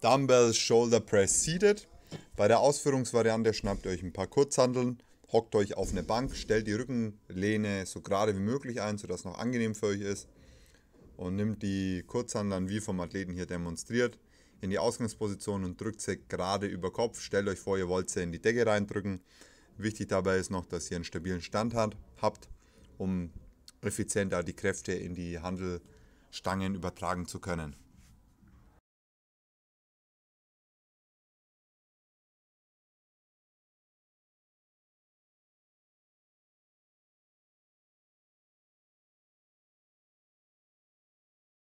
Dumbbell Shoulder Press Seated. Bei der Ausführungsvariante schnappt ihr euch ein paar Kurzhandeln, hockt euch auf eine Bank, stellt die Rückenlehne so gerade wie möglich ein, sodass es noch angenehm für euch ist und nimmt die Kurzhandeln, dann wie vom Athleten hier demonstriert in die Ausgangsposition und drückt sie gerade über Kopf. Stellt euch vor, ihr wollt sie in die Decke reindrücken. Wichtig dabei ist noch, dass ihr einen stabilen Stand hat, habt, um effizienter die Kräfte in die Handelstangen übertragen zu können.